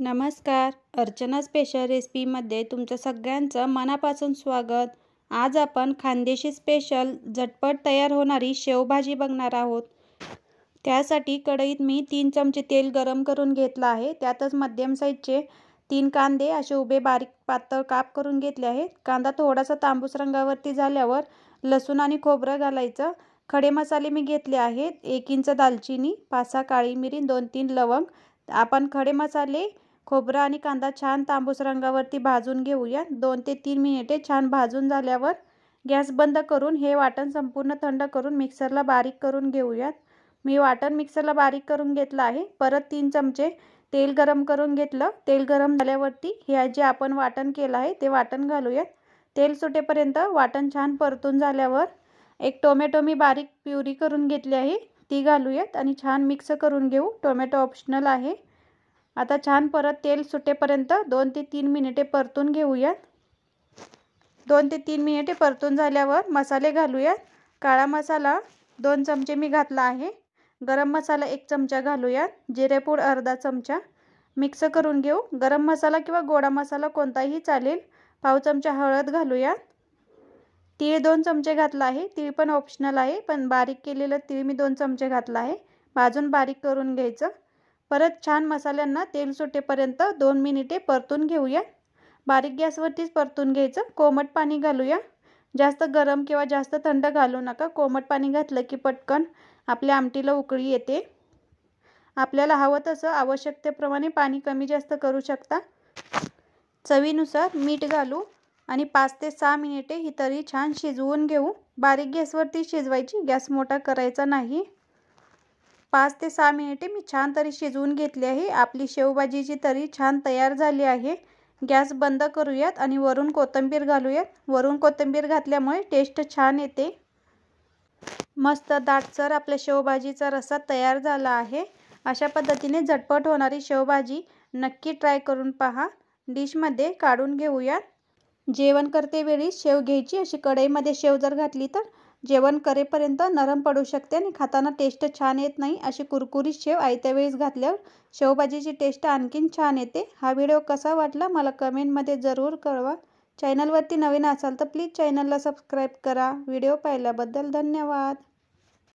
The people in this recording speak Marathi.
नमस्कार अर्चना स्पेशल रेसिपीमध्ये तुमचं सगळ्यांचं मनापासून स्वागत आज आपण खानदेशी स्पेशल झटपट तयार होणारी शेवभाजी बघणार आहोत त्यासाठी कढईत मी तीन चमचे तेल गरम करून घेतलं आहे त्यातच मध्यम साईजचे तीन कांदे असे उभे बारीक पातळ काप करून घेतले आहेत कांदा थोडासा तांबूस रंगावरती झाल्यावर लसूण आणि खोबरं घालायचं खडे मसाले मी घेतले आहेत एक इंच दालचिनी पाच काळी मिरी दोन तीन लवंग आपण खडे मसाले खोबरं आणि कांदा छान तांबूस रंगावरती भाजून घेऊया दोन ते तीन मिनिटे छान भाजून झाल्यावर गॅस बंद करून हे वाटण संपूर्ण थंड करून मिक्सरला बारीक करून घेऊयात मी वाटण मिक्सरला बारीक करून घेतलं आहे परत तीन चमचे तेल गरम करून घेतलं तेल गरम झाल्यावरती हे जे आपण वाटण केलं आहे ते वाटण घालूयात तेल सुटेपर्यंत वाटण छान परतून झाल्यावर एक टोमॅटो मी बारीक प्युरी करून घेतली आहे ती घालूयात आणि छान मिक्स करून घेऊ टोमॅटो ऑप्शनल आहे आता छान परत तेल सुटेपर्यंत दोन ते तीन मिनिटे परतून घेऊयात दोन ते तीन मिनिटे परतून झाल्यावर मसाले घालूयात काळा मसाला दोन चमचे मी घातला आहे गरम मसाला एक चमचा घालूयात जिरेपूड अर्धा चमचा मिक्स करून घेऊ गरम मसाला किंवा गोडा मसाला कोणताही चालेल पाव चमचा हळद घालूयात तीळ दोन चमचे घातला आहे तीळ पण ऑप्शनल आहे पण बारीक केलेलं तीळ मी दोन चमचे घातला आहे भाजून बारीक करून घ्यायचं परत छान मसाल्यांना तेल सुटेपर्यंत दोन मिनिटे परतून घेऊया बारीक गॅसवरतीच परतून घ्यायचं कोमट पाणी घालूया जास्त गरम किंवा जास्त थंड घालू नका कोमट पाणी घातलं की पटकन आपल्या आमटीला उकळी येते आपल्याला हवं तसं आवश्यकतेप्रमाणे पाणी कमी जास्त करू शकता चवीनुसार मीठ घालू आणि पाच ते सहा मिनिटे ही तरी छान शिजवून घेऊ बारीक गॅसवरती शिजवायची गॅस मोठा करायचा नाही पाच ते सहा मिनिटे मी छान तरी शिजवून घेतली आहे आपली शेवभाजीची तरी छान तयार झाली आहे गॅस बंद करूयात आणि वरून कोथिंबीर घालूयात वरून कोथिंबीर घातल्यामुळे टेस्ट छान येते मस्त दाटसर आपल्या शेवभाजीचा रस्सा तयार झाला आहे अशा पद्धतीने झटपट होणारी शेवभाजी नक्की ट्राय करून पहा डिशमध्ये काढून घेऊयात जेवण करतेवेळी शेव घ्यायची अशी कढईमध्ये शेव जर घातली तर जेवण करेपर्यंत नरम पडू शकते आणि खाताना टेस्ट छान येत नाही अशी कुरकुरीत शेव आयत्या वेळेस घातल्यावर शेवभाजीची टेस्ट आणखीन छान येते हा व्हिडिओ कसा वाटला मला कमेंटमध्ये जरूर कळवा चॅनलवरती नवीन असाल तर प्लीज चॅनलला सबस्क्राईब करा व्हिडिओ पाहिल्याबद्दल धन्यवाद